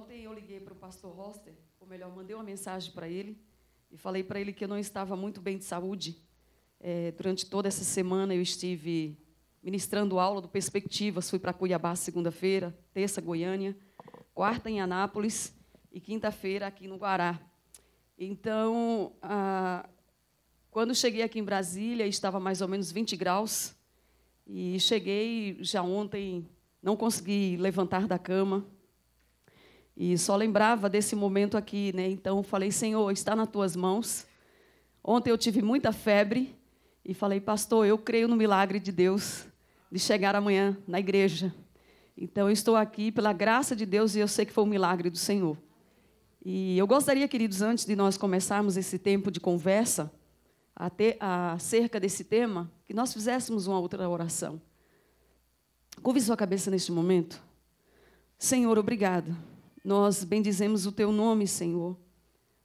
Ontem eu liguei para o pastor Roster, ou melhor, mandei uma mensagem para ele e falei para ele que eu não estava muito bem de saúde. É, durante toda essa semana eu estive ministrando aula do Perspectivas, fui para Cuiabá segunda-feira, terça Goiânia, quarta em Anápolis e quinta-feira aqui no Guará. Então, a, quando cheguei aqui em Brasília, estava mais ou menos 20 graus. E cheguei já ontem, não consegui levantar da cama. E só lembrava desse momento aqui, né? Então falei, Senhor, está nas tuas mãos. Ontem eu tive muita febre e falei, pastor, eu creio no milagre de Deus de chegar amanhã na igreja. Então eu estou aqui pela graça de Deus e eu sei que foi um milagre do Senhor. E eu gostaria, queridos, antes de nós começarmos esse tempo de conversa acerca desse tema, que nós fizéssemos uma outra oração. Curve sua cabeça neste momento. Senhor, obrigado nós bendizemos o teu nome, Senhor.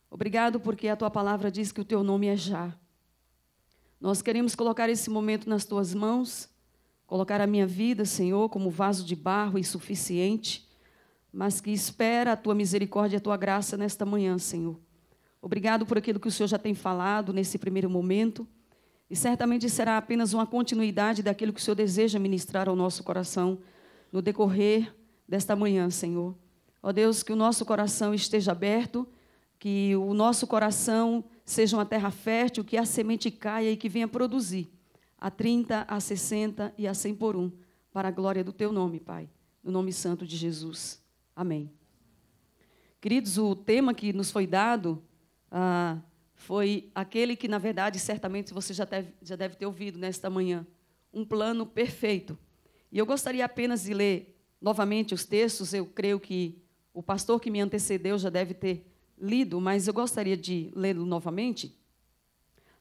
Obrigado porque a tua palavra diz que o teu nome é Já. Nós queremos colocar esse momento nas tuas mãos, colocar a minha vida, Senhor, como vaso de barro insuficiente, mas que espera a tua misericórdia e a tua graça nesta manhã, Senhor. Obrigado por aquilo que o Senhor já tem falado nesse primeiro momento, e certamente será apenas uma continuidade daquilo que o Senhor deseja ministrar ao nosso coração no decorrer desta manhã, Senhor. Ó Deus, que o nosso coração esteja aberto, que o nosso coração seja uma terra fértil, que a semente caia e que venha produzir a 30, a 60 e a 100 por um, para a glória do teu nome, Pai, no nome santo de Jesus. Amém. Queridos, o tema que nos foi dado ah, foi aquele que, na verdade, certamente você já deve, já deve ter ouvido nesta manhã: um plano perfeito. E eu gostaria apenas de ler novamente os textos, eu creio que o pastor que me antecedeu já deve ter lido, mas eu gostaria de lê-lo novamente.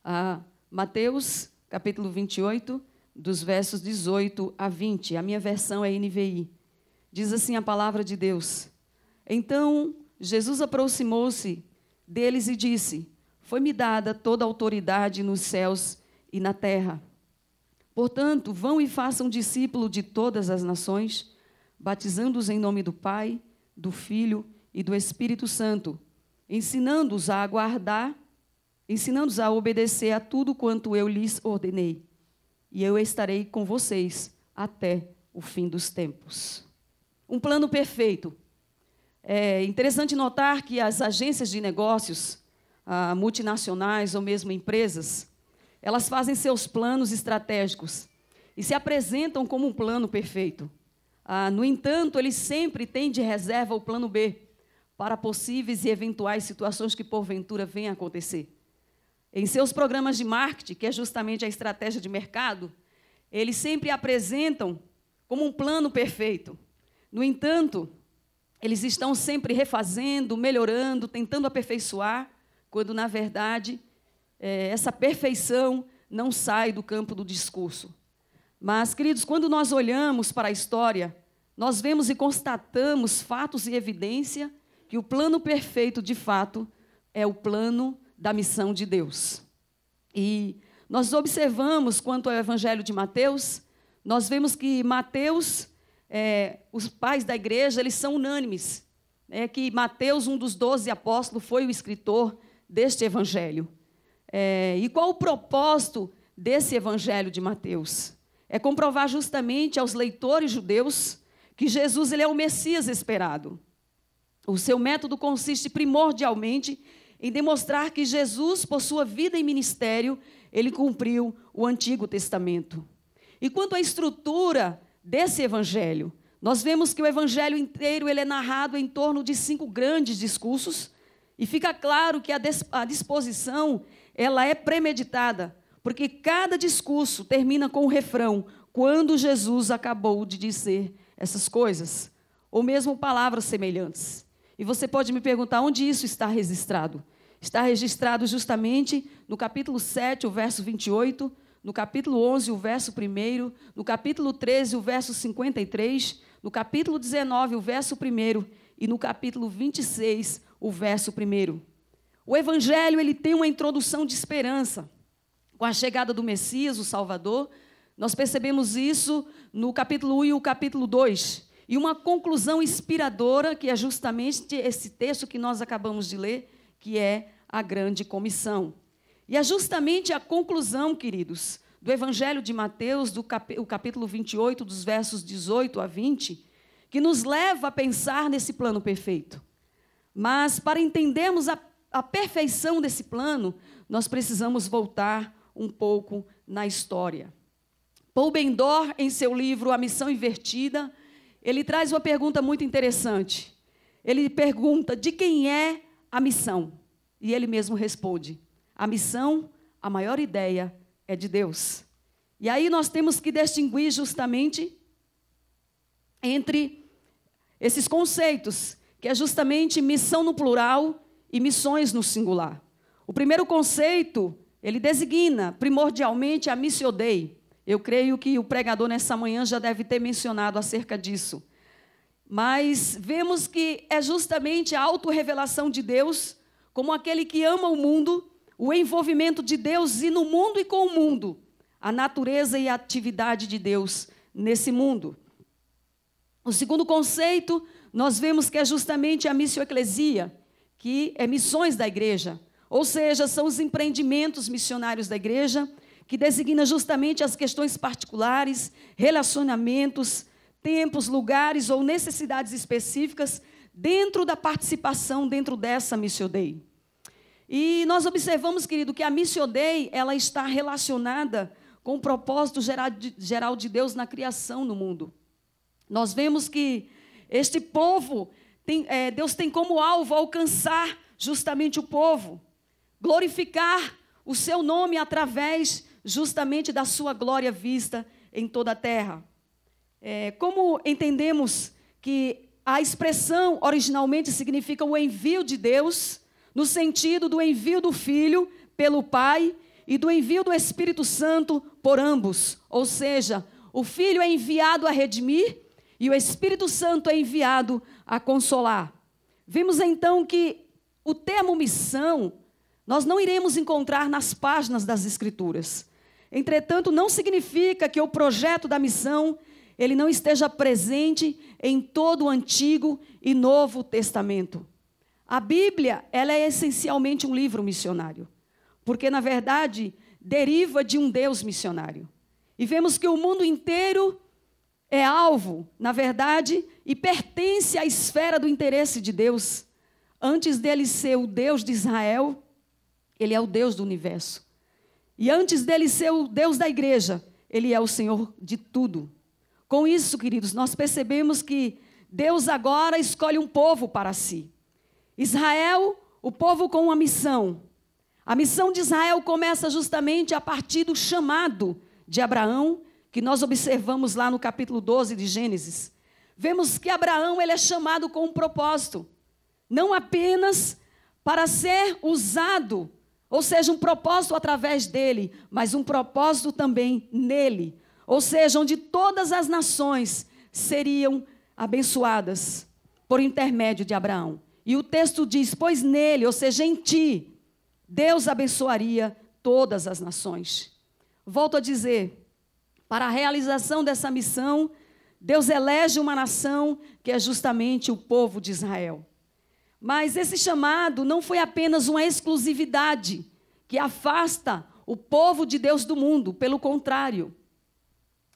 Ah, Mateus, capítulo 28, dos versos 18 a 20. A minha versão é NVI. Diz assim a palavra de Deus: Então Jesus aproximou-se deles e disse: Foi-me dada toda a autoridade nos céus e na terra. Portanto, vão e façam discípulo de todas as nações, batizando-os em nome do Pai do Filho e do Espírito Santo, ensinando-os a aguardar, ensinando-os a obedecer a tudo quanto eu lhes ordenei. E eu estarei com vocês até o fim dos tempos. Um plano perfeito. É interessante notar que as agências de negócios, ah, multinacionais ou mesmo empresas, elas fazem seus planos estratégicos e se apresentam como um plano perfeito. Ah, no entanto, ele sempre tem de reserva o plano B para possíveis e eventuais situações que porventura venham a acontecer. Em seus programas de marketing, que é justamente a estratégia de mercado, eles sempre apresentam como um plano perfeito. No entanto, eles estão sempre refazendo, melhorando, tentando aperfeiçoar, quando, na verdade, eh, essa perfeição não sai do campo do discurso. Mas, queridos, quando nós olhamos para a história, nós vemos e constatamos fatos e evidência que o plano perfeito, de fato, é o plano da missão de Deus. E nós observamos quanto ao Evangelho de Mateus, nós vemos que Mateus, é, os pais da igreja, eles são unânimes, né? que Mateus, um dos doze apóstolos, foi o escritor deste Evangelho. É, e qual o propósito desse Evangelho de Mateus? é comprovar justamente aos leitores judeus que Jesus ele é o Messias esperado. O seu método consiste primordialmente em demonstrar que Jesus, por sua vida e ministério, ele cumpriu o Antigo Testamento. E quanto à estrutura desse evangelho, nós vemos que o evangelho inteiro ele é narrado em torno de cinco grandes discursos, e fica claro que a, a disposição ela é premeditada, porque cada discurso termina com o refrão: quando Jesus acabou de dizer essas coisas, ou mesmo palavras semelhantes. E você pode me perguntar onde isso está registrado? Está registrado justamente no capítulo 7, o verso 28, no capítulo 11, o verso 1, no capítulo 13, o verso 53, no capítulo 19, o verso 1 e no capítulo 26, o verso 1. O evangelho ele tem uma introdução de esperança. Com a chegada do Messias, o Salvador, nós percebemos isso no capítulo 1 e o capítulo 2. E uma conclusão inspiradora, que é justamente esse texto que nós acabamos de ler, que é a grande comissão. E é justamente a conclusão, queridos, do Evangelho de Mateus, do cap o capítulo 28, dos versos 18 a 20, que nos leva a pensar nesse plano perfeito. Mas para entendermos a, a perfeição desse plano, nós precisamos voltar um pouco na história. Paul Bendor, em seu livro A Missão Invertida, ele traz uma pergunta muito interessante. Ele pergunta de quem é a missão? E ele mesmo responde: a missão, a maior ideia, é de Deus. E aí nós temos que distinguir justamente entre esses conceitos, que é justamente missão no plural e missões no singular. O primeiro conceito ele designa primordialmente a missio dei. Eu creio que o pregador nessa manhã já deve ter mencionado acerca disso. Mas vemos que é justamente a autorrevelação de Deus, como aquele que ama o mundo, o envolvimento de Deus e no mundo e com o mundo, a natureza e a atividade de Deus nesse mundo. O segundo conceito, nós vemos que é justamente a missio eclesia, que é missões da igreja. Ou seja, são os empreendimentos missionários da igreja, que designa justamente as questões particulares, relacionamentos, tempos, lugares ou necessidades específicas dentro da participação dentro dessa Missio Day. E nós observamos, querido, que a Missio Day, ela está relacionada com o propósito geral de Deus na criação no mundo. Nós vemos que este povo, tem, é, Deus tem como alvo alcançar justamente o povo glorificar o seu nome através justamente da sua glória vista em toda a terra. É, como entendemos que a expressão originalmente significa o envio de Deus, no sentido do envio do Filho pelo Pai e do envio do Espírito Santo por ambos, ou seja, o Filho é enviado a redimir e o Espírito Santo é enviado a consolar. Vimos então que o termo missão nós não iremos encontrar nas páginas das Escrituras. Entretanto, não significa que o projeto da missão ele não esteja presente em todo o Antigo e Novo Testamento. A Bíblia, ela é essencialmente um livro missionário, porque na verdade deriva de um Deus missionário. E vemos que o mundo inteiro é alvo, na verdade, e pertence à esfera do interesse de Deus. Antes dele ser o Deus de Israel, ele é o Deus do universo. E antes dele ser o Deus da igreja, ele é o Senhor de tudo. Com isso, queridos, nós percebemos que Deus agora escolhe um povo para si. Israel, o povo com uma missão. A missão de Israel começa justamente a partir do chamado de Abraão, que nós observamos lá no capítulo 12 de Gênesis. Vemos que Abraão ele é chamado com um propósito, não apenas para ser usado ou seja, um propósito através dele, mas um propósito também nele. Ou seja, onde todas as nações seriam abençoadas por intermédio de Abraão. E o texto diz: Pois nele, ou seja, em ti, Deus abençoaria todas as nações. Volto a dizer: para a realização dessa missão, Deus elege uma nação que é justamente o povo de Israel. Mas esse chamado não foi apenas uma exclusividade que afasta o povo de Deus do mundo, pelo contrário.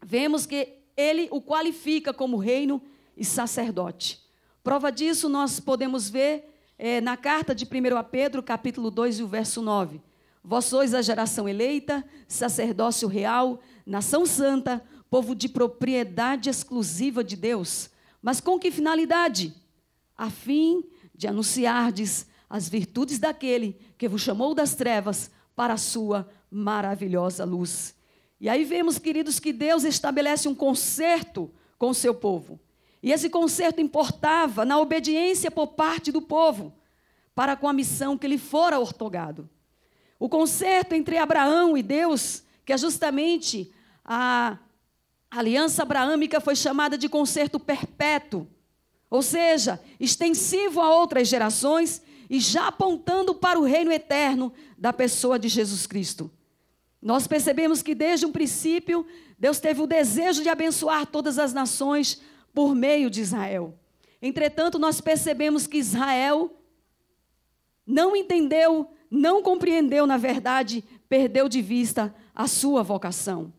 Vemos que ele o qualifica como reino e sacerdote. Prova disso nós podemos ver é, na carta de 1 a Pedro, capítulo 2 e o verso 9. Vós sois a geração eleita, sacerdócio real, nação santa, povo de propriedade exclusiva de Deus. Mas com que finalidade? A fim de anunciardes as virtudes daquele que vos chamou das trevas para a sua maravilhosa luz. E aí vemos, queridos, que Deus estabelece um concerto com o seu povo. E esse concerto importava na obediência por parte do povo para com a missão que lhe fora ortogado. O concerto entre Abraão e Deus, que é justamente a aliança abraâmica, foi chamada de concerto perpétuo ou seja, extensivo a outras gerações e já apontando para o reino eterno da pessoa de Jesus Cristo. Nós percebemos que desde um princípio, Deus teve o desejo de abençoar todas as nações por meio de Israel. Entretanto, nós percebemos que Israel não entendeu, não compreendeu, na verdade, perdeu de vista a sua vocação.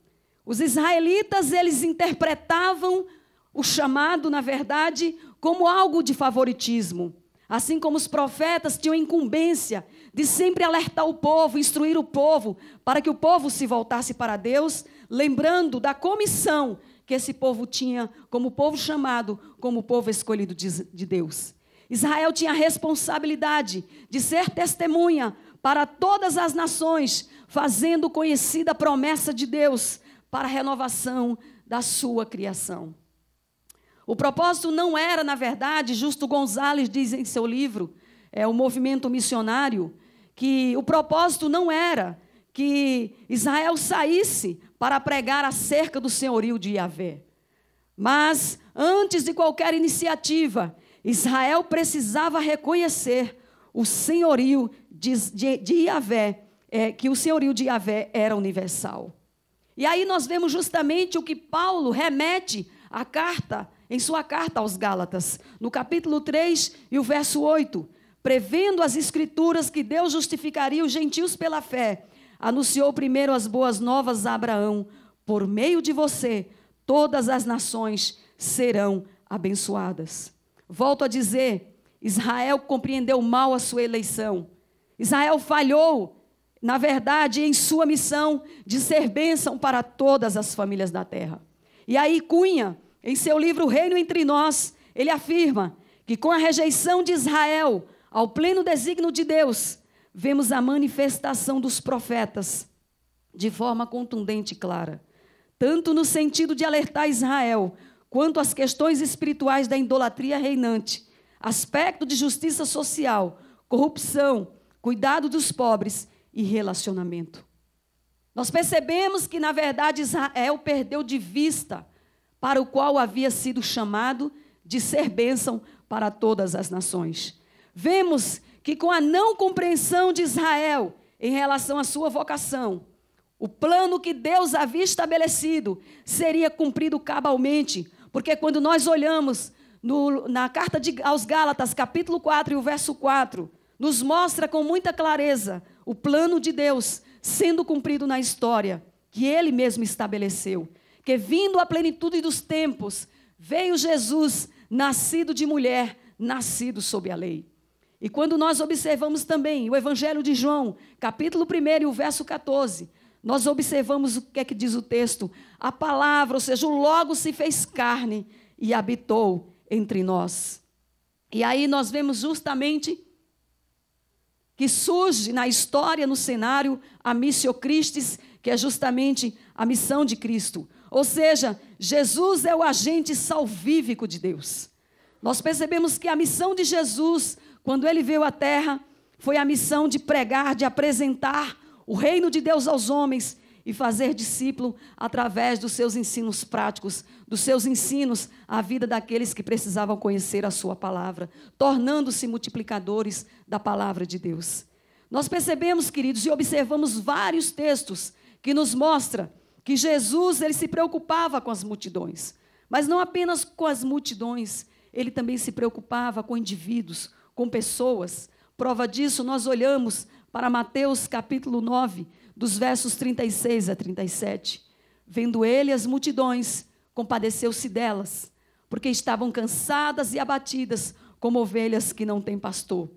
Os israelitas, eles interpretavam o chamado, na verdade, como algo de favoritismo. Assim como os profetas tinham incumbência de sempre alertar o povo, instruir o povo, para que o povo se voltasse para Deus, lembrando da comissão que esse povo tinha como povo chamado, como povo escolhido de Deus. Israel tinha a responsabilidade de ser testemunha para todas as nações, fazendo conhecida a promessa de Deus para a renovação da sua criação. O propósito não era, na verdade, Justo Gonzalez diz em seu livro, é o movimento missionário, que o propósito não era que Israel saísse para pregar acerca do senhorio de Yahvé. Mas, antes de qualquer iniciativa, Israel precisava reconhecer o senhorio de, de, de Yahvé, é, que o senhorio de Yahvé era universal. E aí nós vemos justamente o que Paulo remete à carta em sua carta aos Gálatas, no capítulo 3 e o verso 8, prevendo as escrituras que Deus justificaria os gentios pela fé, anunciou primeiro as boas novas a Abraão: por meio de você, todas as nações serão abençoadas. Volto a dizer: Israel compreendeu mal a sua eleição. Israel falhou, na verdade, em sua missão de ser bênção para todas as famílias da terra. E aí, Cunha, em seu livro Reino entre Nós, ele afirma que com a rejeição de Israel ao pleno desígnio de Deus, vemos a manifestação dos profetas de forma contundente e clara, tanto no sentido de alertar Israel quanto às questões espirituais da idolatria reinante, aspecto de justiça social, corrupção, cuidado dos pobres e relacionamento. Nós percebemos que, na verdade, Israel perdeu de vista para o qual havia sido chamado de ser bênção para todas as nações. Vemos que com a não compreensão de Israel em relação à sua vocação, o plano que Deus havia estabelecido seria cumprido cabalmente, porque quando nós olhamos no, na carta de, aos Gálatas, capítulo 4 e o verso 4, nos mostra com muita clareza o plano de Deus sendo cumprido na história que ele mesmo estabeleceu que vindo a plenitude dos tempos, veio Jesus, nascido de mulher, nascido sob a lei. E quando nós observamos também o Evangelho de João, capítulo 1 e o verso 14, nós observamos o que é que diz o texto. A palavra, ou seja, o Logo se fez carne e habitou entre nós. E aí nós vemos justamente que surge na história, no cenário, a Missio Christi, que é justamente a missão de Cristo. Ou seja, Jesus é o agente salvífico de Deus. Nós percebemos que a missão de Jesus, quando ele veio à terra, foi a missão de pregar, de apresentar o reino de Deus aos homens e fazer discípulo através dos seus ensinos práticos, dos seus ensinos à vida daqueles que precisavam conhecer a sua palavra, tornando-se multiplicadores da palavra de Deus. Nós percebemos, queridos, e observamos vários textos que nos mostra que Jesus ele se preocupava com as multidões, mas não apenas com as multidões, ele também se preocupava com indivíduos, com pessoas. Prova disso, nós olhamos para Mateus capítulo 9, dos versos 36 a 37. Vendo ele as multidões, compadeceu-se delas, porque estavam cansadas e abatidas, como ovelhas que não têm pastor.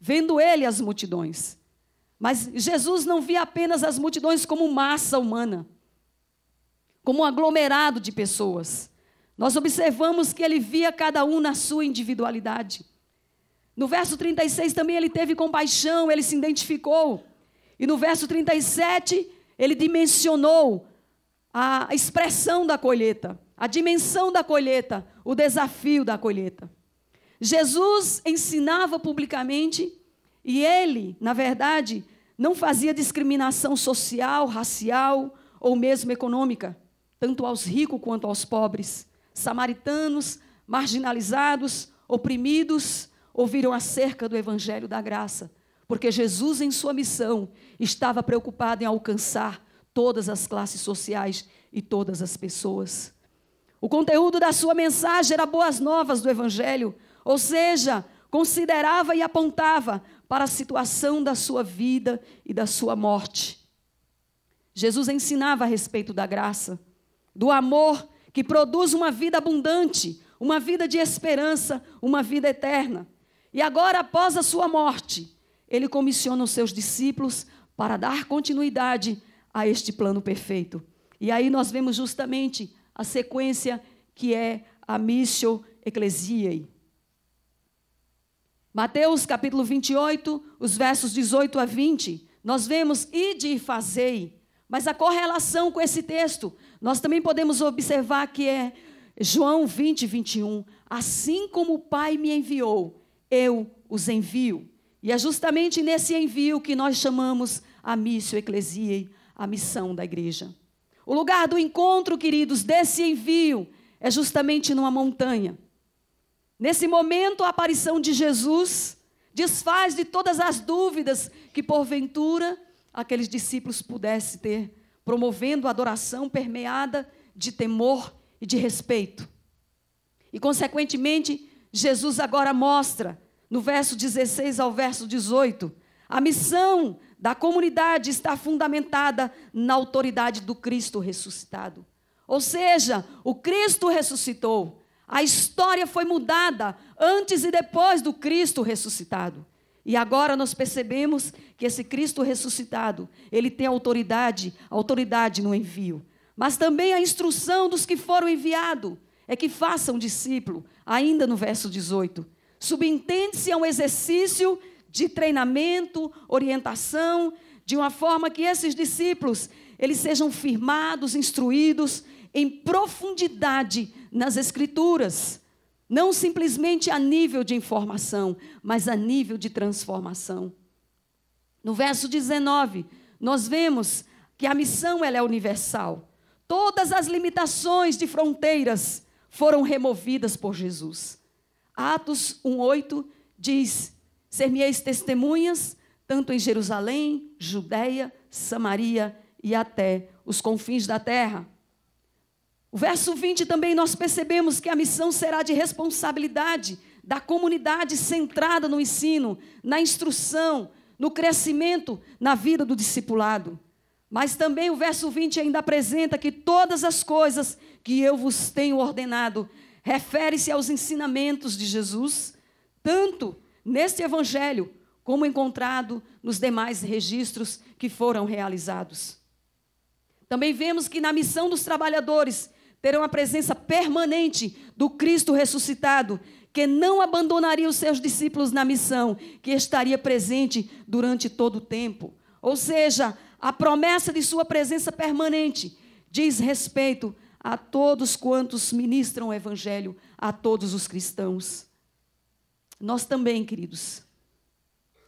Vendo ele as multidões. Mas Jesus não via apenas as multidões como massa humana como um aglomerado de pessoas. Nós observamos que ele via cada um na sua individualidade. No verso 36 também ele teve compaixão, ele se identificou. E no verso 37 ele dimensionou a expressão da colheita, a dimensão da colheita, o desafio da colheita. Jesus ensinava publicamente e ele, na verdade, não fazia discriminação social, racial ou mesmo econômica tanto aos ricos quanto aos pobres. Samaritanos, marginalizados, oprimidos, ouviram acerca do Evangelho da Graça, porque Jesus, em sua missão, estava preocupado em alcançar todas as classes sociais e todas as pessoas. O conteúdo da sua mensagem era boas novas do Evangelho, ou seja, considerava e apontava para a situação da sua vida e da sua morte. Jesus ensinava a respeito da graça do amor que produz uma vida abundante, uma vida de esperança, uma vida eterna. E agora, após a sua morte, ele comissiona os seus discípulos para dar continuidade a este plano perfeito. E aí nós vemos justamente a sequência que é a Missio Ecclesiae. Mateus capítulo 28, os versos 18 a 20, nós vemos, ide e fazei, mas a correlação com esse texto, nós também podemos observar que é João 20, 21. Assim como o Pai me enviou, eu os envio. E é justamente nesse envio que nós chamamos a missio eclesiae, a missão da igreja. O lugar do encontro, queridos, desse envio é justamente numa montanha. Nesse momento, a aparição de Jesus desfaz de todas as dúvidas que porventura aqueles discípulos pudessem ter, promovendo a adoração permeada de temor e de respeito. E, consequentemente, Jesus agora mostra, no verso 16 ao verso 18, a missão da comunidade está fundamentada na autoridade do Cristo ressuscitado. Ou seja, o Cristo ressuscitou. A história foi mudada antes e depois do Cristo ressuscitado. E agora nós percebemos que esse Cristo ressuscitado, ele tem autoridade, autoridade no envio. Mas também a instrução dos que foram enviados é que façam discípulo, ainda no verso 18. Subentende-se a um exercício de treinamento, orientação, de uma forma que esses discípulos, eles sejam firmados, instruídos em profundidade nas escrituras não simplesmente a nível de informação, mas a nível de transformação. No verso 19, nós vemos que a missão ela é universal. Todas as limitações de fronteiras foram removidas por Jesus. Atos 1:8 diz: Ser-me-eis testemunhas tanto em Jerusalém, Judéia, Samaria e até os confins da terra. O verso 20 também nós percebemos que a missão será de responsabilidade da comunidade centrada no ensino, na instrução, no crescimento, na vida do discipulado. Mas também o verso 20 ainda apresenta que todas as coisas que eu vos tenho ordenado refere-se aos ensinamentos de Jesus, tanto neste evangelho como encontrado nos demais registros que foram realizados. Também vemos que na missão dos trabalhadores terão a presença permanente do Cristo ressuscitado, que não abandonaria os seus discípulos na missão, que estaria presente durante todo o tempo. Ou seja, a promessa de sua presença permanente diz respeito a todos quantos ministram o Evangelho, a todos os cristãos. Nós também, queridos,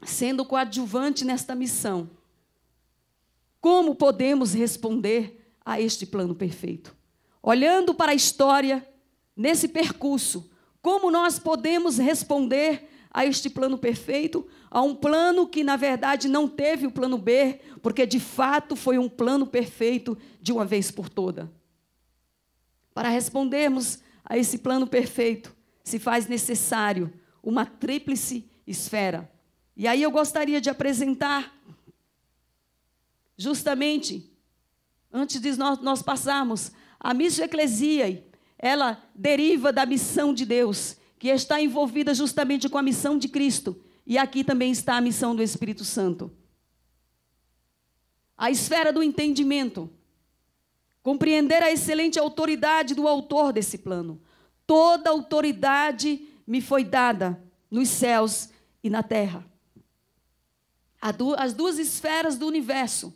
sendo coadjuvante nesta missão, como podemos responder a este plano perfeito? Olhando para a história, nesse percurso, como nós podemos responder a este plano perfeito, a um plano que na verdade não teve o plano B, porque de fato foi um plano perfeito de uma vez por toda. Para respondermos a esse plano perfeito, se faz necessário uma tríplice esfera. E aí eu gostaria de apresentar, justamente, antes de nós, passarmos a missão eclesiai, ela deriva da missão de Deus, que está envolvida justamente com a missão de Cristo. E aqui também está a missão do Espírito Santo. A esfera do entendimento. Compreender a excelente autoridade do autor desse plano. Toda autoridade me foi dada nos céus e na terra. As duas esferas do universo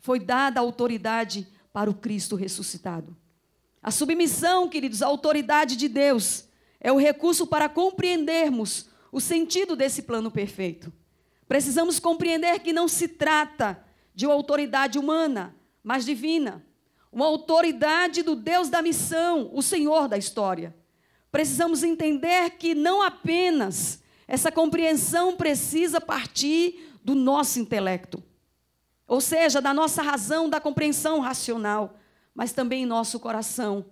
foi dada autoridade para o Cristo ressuscitado. A submissão, queridos, à autoridade de Deus é o recurso para compreendermos o sentido desse plano perfeito. Precisamos compreender que não se trata de uma autoridade humana, mas divina. Uma autoridade do Deus da missão, o Senhor da história. Precisamos entender que não apenas essa compreensão precisa partir do nosso intelecto, ou seja, da nossa razão, da compreensão racional, mas também em nosso coração.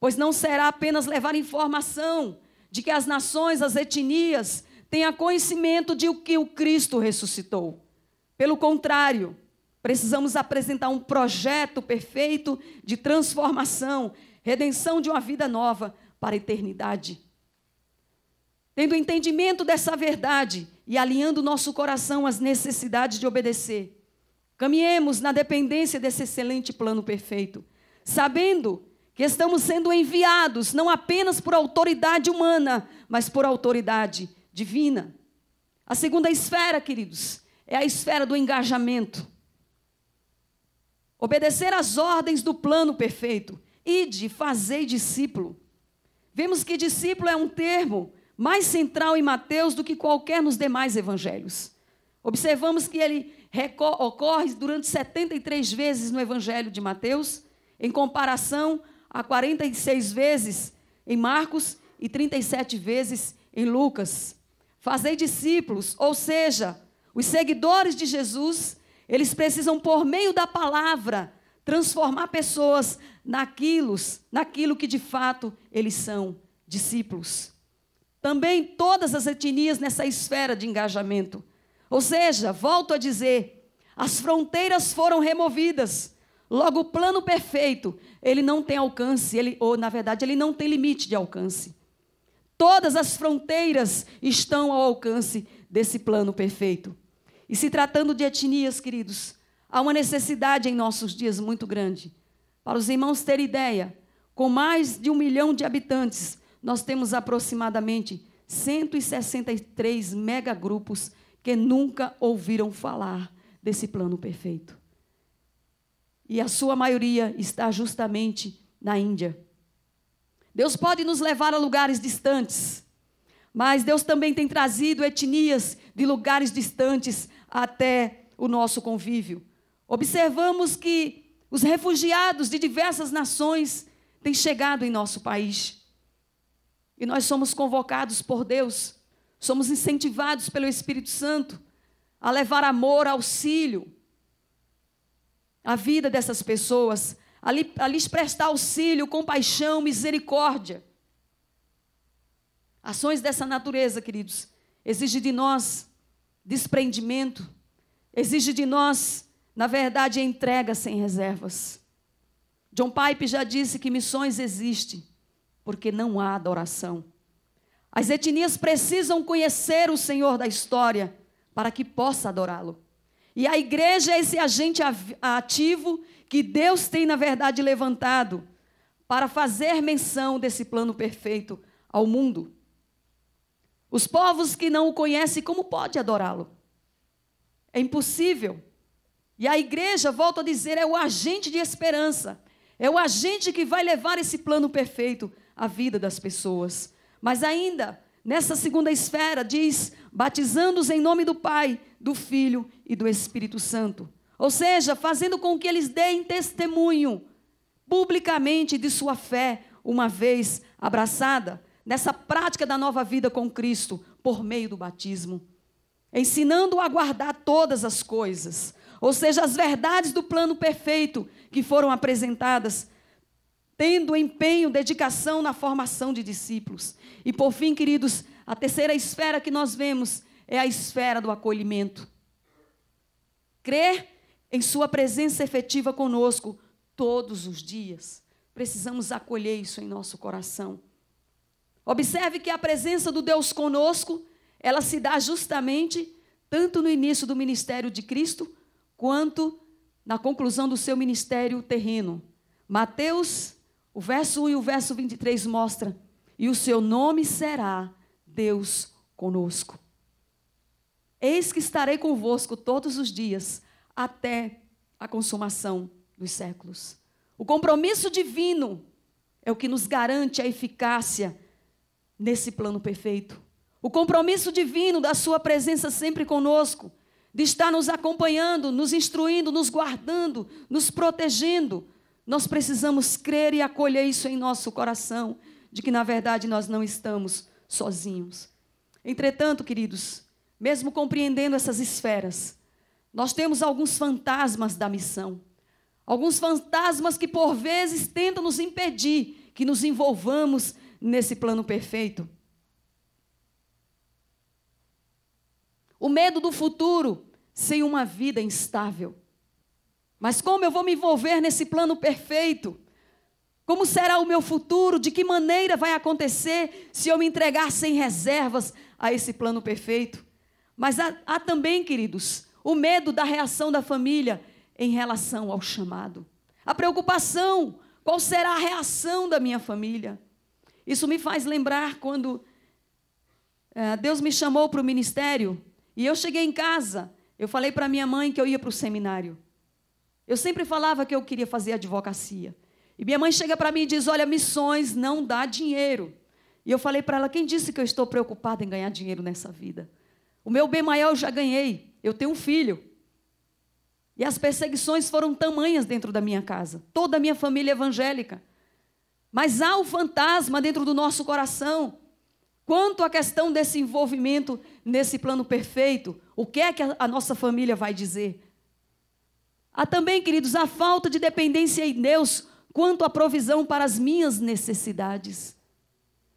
Pois não será apenas levar informação de que as nações, as etnias tenham conhecimento de o que o Cristo ressuscitou. Pelo contrário, precisamos apresentar um projeto perfeito de transformação, redenção de uma vida nova para a eternidade. Tendo entendimento dessa verdade e alinhando nosso coração às necessidades de obedecer, Caminhemos na dependência desse excelente plano perfeito, sabendo que estamos sendo enviados não apenas por autoridade humana, mas por autoridade divina. A segunda esfera, queridos, é a esfera do engajamento. Obedecer às ordens do plano perfeito. Ide, fazei discípulo. Vemos que discípulo é um termo mais central em Mateus do que qualquer nos demais evangelhos. Observamos que ele ocorre durante 73 vezes no Evangelho de Mateus, em comparação a 46 vezes em Marcos e 37 vezes em Lucas. Fazei discípulos, ou seja, os seguidores de Jesus, eles precisam, por meio da palavra, transformar pessoas naquilo, naquilo que de fato eles são discípulos. Também todas as etnias nessa esfera de engajamento. Ou seja, volto a dizer, as fronteiras foram removidas. Logo, o plano perfeito, ele não tem alcance, ele, ou na verdade, ele não tem limite de alcance. Todas as fronteiras estão ao alcance desse plano perfeito. E se tratando de etnias, queridos, há uma necessidade em nossos dias muito grande. Para os irmãos terem ideia, com mais de um milhão de habitantes, nós temos aproximadamente 163 megagrupos que nunca ouviram falar desse plano perfeito. E a sua maioria está justamente na Índia. Deus pode nos levar a lugares distantes, mas Deus também tem trazido etnias de lugares distantes até o nosso convívio. Observamos que os refugiados de diversas nações têm chegado em nosso país. E nós somos convocados por Deus Somos incentivados pelo Espírito Santo a levar amor, auxílio à vida dessas pessoas, a, li, a lhes prestar auxílio, compaixão, misericórdia. Ações dessa natureza, queridos, exige de nós desprendimento, exige de nós, na verdade, entrega sem reservas. John Pipe já disse que missões existem porque não há adoração. As etnias precisam conhecer o Senhor da história para que possa adorá-lo. E a igreja é esse agente ativo que Deus tem, na verdade, levantado para fazer menção desse plano perfeito ao mundo. Os povos que não o conhecem, como pode adorá-lo? É impossível. E a igreja, volto a dizer, é o agente de esperança. É o agente que vai levar esse plano perfeito à vida das pessoas. Mas ainda, nessa segunda esfera, diz: batizando-os em nome do Pai, do Filho e do Espírito Santo. Ou seja, fazendo com que eles deem testemunho publicamente de sua fé, uma vez abraçada nessa prática da nova vida com Cristo por meio do batismo, ensinando-o a guardar todas as coisas, ou seja, as verdades do plano perfeito que foram apresentadas tendo empenho, dedicação na formação de discípulos. E por fim, queridos, a terceira esfera que nós vemos é a esfera do acolhimento. Crer em Sua presença efetiva conosco todos os dias. Precisamos acolher isso em nosso coração. Observe que a presença do Deus conosco, ela se dá justamente tanto no início do ministério de Cristo, quanto na conclusão do seu ministério terreno. Mateus o verso 1 e o verso 23 mostra: "E o seu nome será Deus conosco. Eis que estarei convosco todos os dias até a consumação dos séculos." O compromisso divino é o que nos garante a eficácia nesse plano perfeito. O compromisso divino da sua presença sempre conosco, de estar nos acompanhando, nos instruindo, nos guardando, nos protegendo, nós precisamos crer e acolher isso em nosso coração, de que na verdade nós não estamos sozinhos. Entretanto, queridos, mesmo compreendendo essas esferas, nós temos alguns fantasmas da missão. Alguns fantasmas que por vezes tentam nos impedir que nos envolvamos nesse plano perfeito. O medo do futuro sem uma vida instável. Mas como eu vou me envolver nesse plano perfeito? Como será o meu futuro? De que maneira vai acontecer se eu me entregar sem reservas a esse plano perfeito? Mas há, há também, queridos, o medo da reação da família em relação ao chamado. A preocupação: qual será a reação da minha família? Isso me faz lembrar quando é, Deus me chamou para o ministério e eu cheguei em casa. Eu falei para minha mãe que eu ia para o seminário. Eu sempre falava que eu queria fazer advocacia. E minha mãe chega para mim e diz: Olha, missões não dá dinheiro. E eu falei para ela: Quem disse que eu estou preocupada em ganhar dinheiro nessa vida? O meu bem maior eu já ganhei. Eu tenho um filho. E as perseguições foram tamanhas dentro da minha casa, toda a minha família é evangélica. Mas há o um fantasma dentro do nosso coração. Quanto à questão desse envolvimento nesse plano perfeito, o que é que a nossa família vai dizer? Há também, queridos, a falta de dependência em Deus quanto à provisão para as minhas necessidades.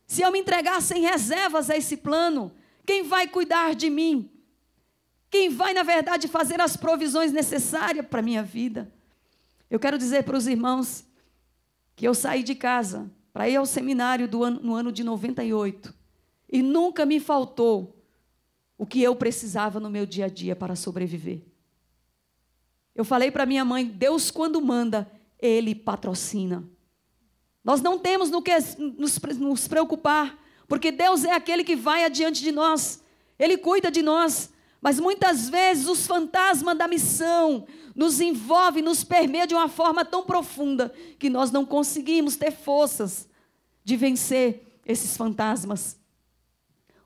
Se eu me entregar sem reservas a esse plano, quem vai cuidar de mim? Quem vai, na verdade, fazer as provisões necessárias para a minha vida? Eu quero dizer para os irmãos que eu saí de casa para ir ao seminário ano, no ano de 98 e nunca me faltou o que eu precisava no meu dia a dia para sobreviver. Eu falei para minha mãe: Deus, quando manda, Ele patrocina. Nós não temos no que nos, nos preocupar, porque Deus é aquele que vai adiante de nós, Ele cuida de nós. Mas muitas vezes os fantasmas da missão nos envolvem, nos permeia de uma forma tão profunda que nós não conseguimos ter forças de vencer esses fantasmas.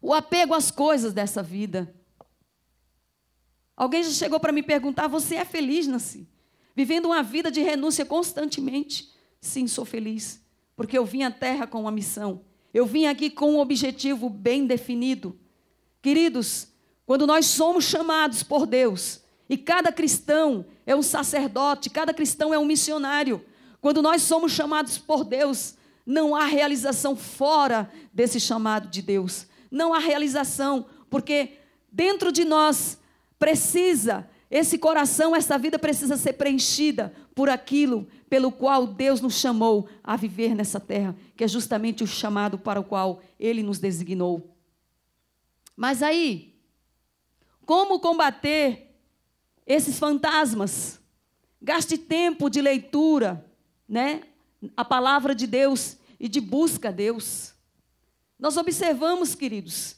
O apego às coisas dessa vida. Alguém já chegou para me perguntar: você é feliz, Nancy? Vivendo uma vida de renúncia constantemente? Sim, sou feliz, porque eu vim à terra com uma missão. Eu vim aqui com um objetivo bem definido. Queridos, quando nós somos chamados por Deus, e cada cristão é um sacerdote, cada cristão é um missionário, quando nós somos chamados por Deus, não há realização fora desse chamado de Deus. Não há realização, porque dentro de nós precisa, esse coração, essa vida precisa ser preenchida por aquilo pelo qual Deus nos chamou a viver nessa terra, que é justamente o chamado para o qual Ele nos designou. Mas aí, como combater esses fantasmas? Gaste tempo de leitura, né? A palavra de Deus e de busca a Deus. Nós observamos, queridos,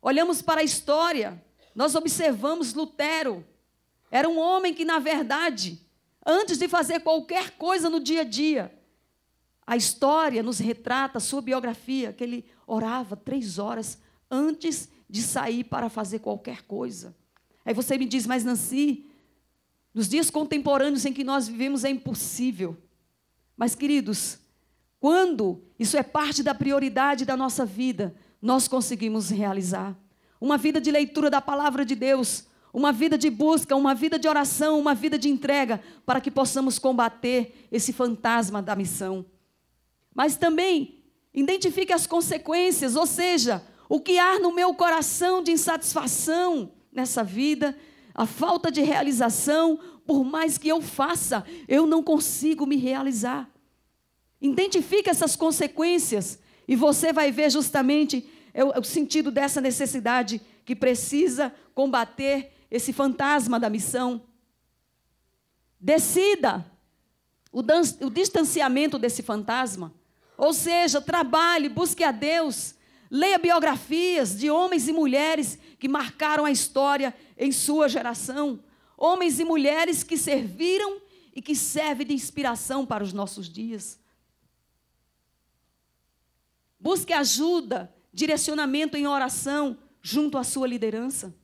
olhamos para a história nós observamos Lutero. Era um homem que, na verdade, antes de fazer qualquer coisa no dia a dia, a história nos retrata, a sua biografia, que ele orava três horas antes de sair para fazer qualquer coisa. Aí você me diz, mas Nancy, nos dias contemporâneos em que nós vivemos é impossível. Mas, queridos, quando isso é parte da prioridade da nossa vida, nós conseguimos realizar uma vida de leitura da palavra de Deus, uma vida de busca, uma vida de oração, uma vida de entrega, para que possamos combater esse fantasma da missão. Mas também identifique as consequências, ou seja, o que há no meu coração de insatisfação nessa vida, a falta de realização, por mais que eu faça, eu não consigo me realizar. Identifique essas consequências e você vai ver justamente é o, é o sentido dessa necessidade que precisa combater esse fantasma da missão. Decida o, o distanciamento desse fantasma. Ou seja, trabalhe, busque a Deus. Leia biografias de homens e mulheres que marcaram a história em sua geração. Homens e mulheres que serviram e que servem de inspiração para os nossos dias. Busque ajuda direcionamento em oração junto à sua liderança.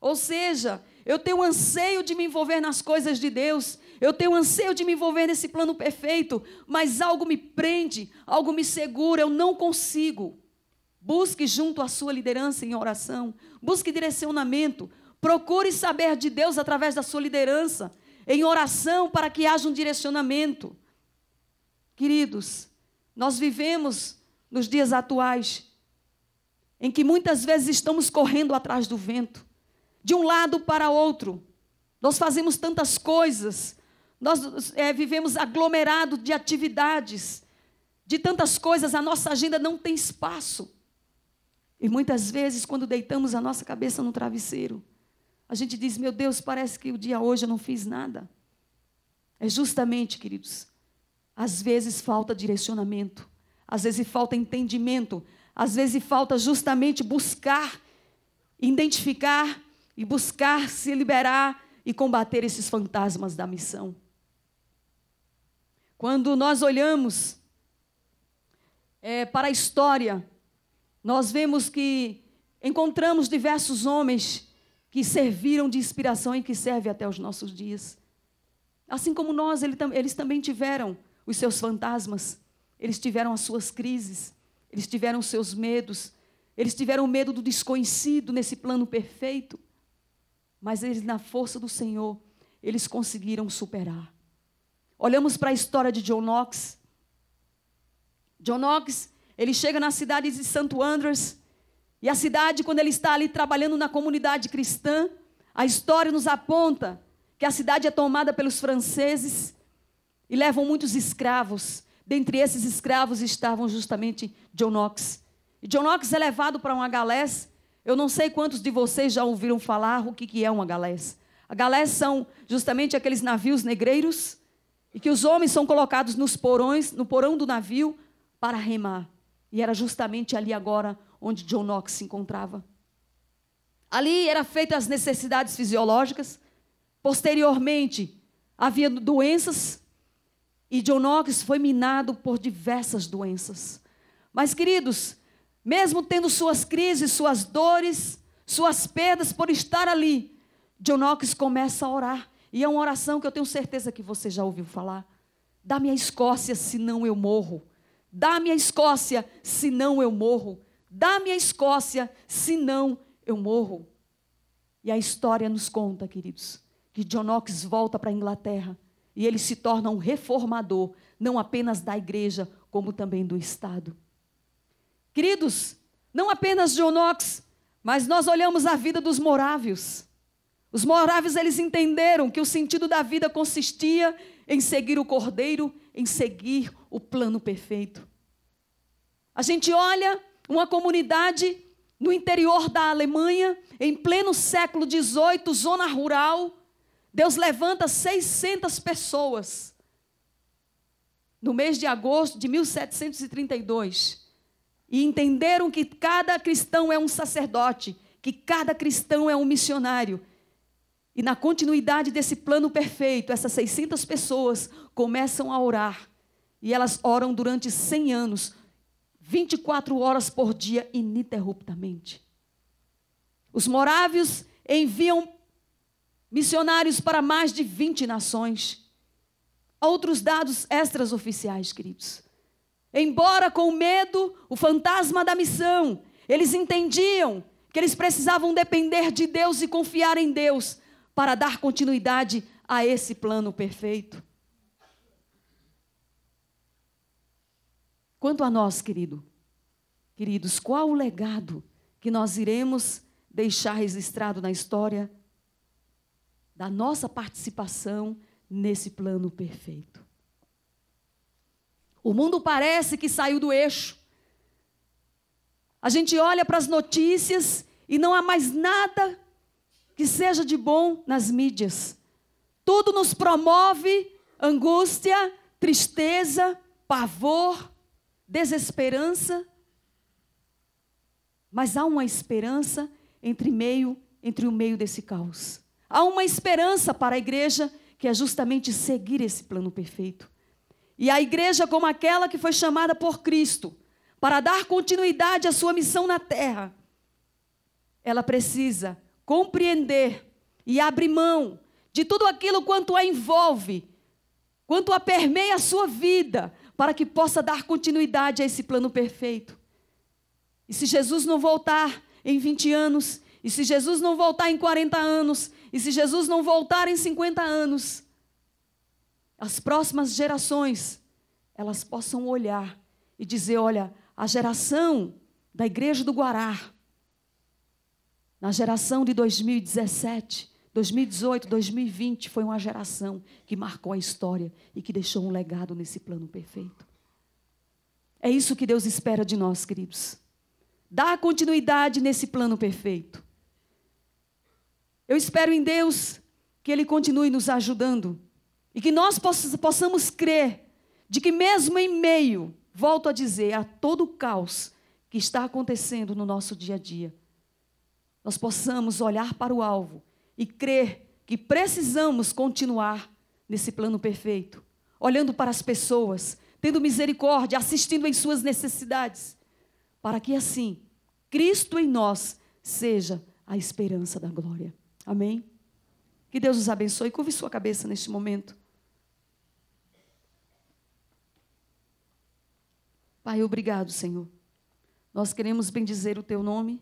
Ou seja, eu tenho anseio de me envolver nas coisas de Deus, eu tenho anseio de me envolver nesse plano perfeito, mas algo me prende, algo me segura, eu não consigo. Busque junto à sua liderança em oração, busque direcionamento, procure saber de Deus através da sua liderança, em oração para que haja um direcionamento. Queridos, nós vivemos nos dias atuais em que muitas vezes estamos correndo atrás do vento, de um lado para outro. Nós fazemos tantas coisas, nós é, vivemos aglomerado de atividades, de tantas coisas, a nossa agenda não tem espaço. E muitas vezes, quando deitamos a nossa cabeça no travesseiro, a gente diz: Meu Deus, parece que o dia hoje eu não fiz nada. É justamente, queridos, às vezes falta direcionamento, às vezes falta entendimento, às vezes falta justamente buscar, identificar e buscar se liberar e combater esses fantasmas da missão. Quando nós olhamos é, para a história, nós vemos que encontramos diversos homens que serviram de inspiração e que servem até os nossos dias. Assim como nós, eles também tiveram os seus fantasmas, eles tiveram as suas crises. Eles tiveram seus medos, eles tiveram medo do desconhecido nesse plano perfeito, mas eles, na força do Senhor, eles conseguiram superar. Olhamos para a história de John Knox. John Knox, ele chega na cidade de Santo Andrews, e a cidade, quando ele está ali trabalhando na comunidade cristã, a história nos aponta que a cidade é tomada pelos franceses e levam muitos escravos. Dentre esses escravos estavam justamente John Knox. E John Knox é levado para uma galés. Eu não sei quantos de vocês já ouviram falar o que, que é uma galés. A galés são justamente aqueles navios negreiros e que os homens são colocados nos porões, no porão do navio, para remar. E era justamente ali agora onde John Knox se encontrava. Ali eram feitas as necessidades fisiológicas. Posteriormente, havia doenças e John Knox foi minado por diversas doenças. Mas, queridos, mesmo tendo suas crises, suas dores, suas perdas por estar ali, John Knox começa a orar. E é uma oração que eu tenho certeza que você já ouviu falar. Dá-me a Escócia, senão eu morro. Dá-me a Escócia, senão eu morro. Dá-me a Escócia, senão eu morro. E a história nos conta, queridos, que John Knox volta para a Inglaterra e ele se torna um reformador, não apenas da igreja, como também do Estado. Queridos, não apenas de Onox, mas nós olhamos a vida dos morávios. Os morávios eles entenderam que o sentido da vida consistia em seguir o cordeiro, em seguir o plano perfeito. A gente olha uma comunidade no interior da Alemanha, em pleno século XVIII, zona rural, Deus levanta 600 pessoas no mês de agosto de 1732 e entenderam que cada cristão é um sacerdote, que cada cristão é um missionário. E na continuidade desse plano perfeito, essas 600 pessoas começam a orar. E elas oram durante 100 anos, 24 horas por dia, ininterruptamente. Os morávios enviam missionários para mais de 20 nações. Outros dados extras oficiais, queridos. Embora com medo, o fantasma da missão, eles entendiam que eles precisavam depender de Deus e confiar em Deus para dar continuidade a esse plano perfeito. Quanto a nós, querido, queridos, qual o legado que nós iremos deixar registrado na história da nossa participação nesse plano perfeito. O mundo parece que saiu do eixo. A gente olha para as notícias e não há mais nada que seja de bom nas mídias. Tudo nos promove angústia, tristeza, pavor, desesperança. Mas há uma esperança entre meio, entre o meio desse caos. Há uma esperança para a igreja que é justamente seguir esse plano perfeito. E a igreja, como aquela que foi chamada por Cristo para dar continuidade à sua missão na terra, ela precisa compreender e abrir mão de tudo aquilo quanto a envolve, quanto a permeia a sua vida, para que possa dar continuidade a esse plano perfeito. E se Jesus não voltar em 20 anos, e se Jesus não voltar em 40 anos, e se Jesus não voltar em 50 anos, as próximas gerações, elas possam olhar e dizer: olha, a geração da Igreja do Guará, na geração de 2017, 2018, 2020 foi uma geração que marcou a história e que deixou um legado nesse plano perfeito. É isso que Deus espera de nós, queridos. Dá continuidade nesse plano perfeito. Eu espero em Deus que Ele continue nos ajudando e que nós possamos crer de que, mesmo em meio, volto a dizer, a todo o caos que está acontecendo no nosso dia a dia, nós possamos olhar para o alvo e crer que precisamos continuar nesse plano perfeito, olhando para as pessoas, tendo misericórdia, assistindo em suas necessidades, para que assim Cristo em nós seja a esperança da glória. Amém? Que Deus os abençoe. Curve sua cabeça neste momento. Pai, obrigado, Senhor. Nós queremos bendizer o teu nome.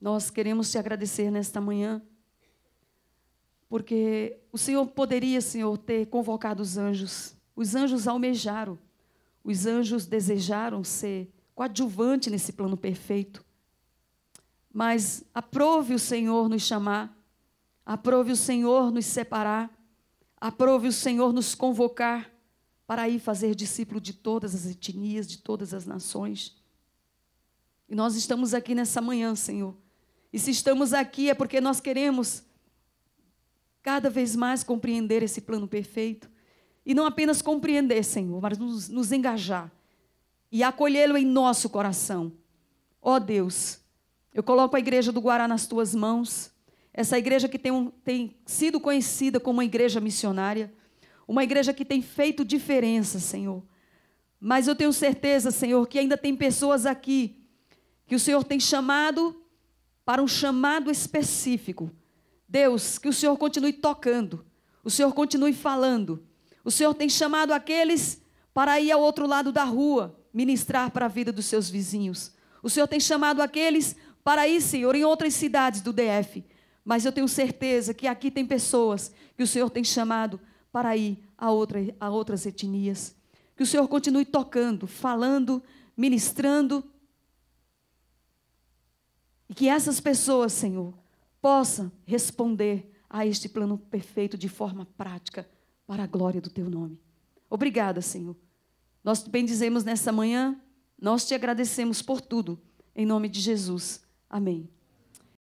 Nós queremos te agradecer nesta manhã. Porque o Senhor poderia, Senhor, ter convocado os anjos. Os anjos almejaram. Os anjos desejaram ser coadjuvante nesse plano perfeito. Mas aprove o Senhor nos chamar Aprove o Senhor nos separar, aprove o Senhor nos convocar para ir fazer discípulo de todas as etnias, de todas as nações. E nós estamos aqui nessa manhã, Senhor. E se estamos aqui é porque nós queremos cada vez mais compreender esse plano perfeito. E não apenas compreender, Senhor, mas nos, nos engajar e acolhê-lo em nosso coração. Ó oh, Deus, eu coloco a igreja do Guará nas tuas mãos. Essa igreja que tem, um, tem sido conhecida como uma igreja missionária, uma igreja que tem feito diferença, Senhor. Mas eu tenho certeza, Senhor, que ainda tem pessoas aqui que o Senhor tem chamado para um chamado específico. Deus, que o Senhor continue tocando, o Senhor continue falando. O Senhor tem chamado aqueles para ir ao outro lado da rua ministrar para a vida dos seus vizinhos. O Senhor tem chamado aqueles para ir, Senhor, em outras cidades do DF mas eu tenho certeza que aqui tem pessoas que o Senhor tem chamado para ir a, outra, a outras etnias. Que o Senhor continue tocando, falando, ministrando. E que essas pessoas, Senhor, possam responder a este plano perfeito de forma prática, para a glória do teu nome. Obrigada, Senhor. Nós te bendizemos nessa manhã, nós te agradecemos por tudo. Em nome de Jesus. Amém.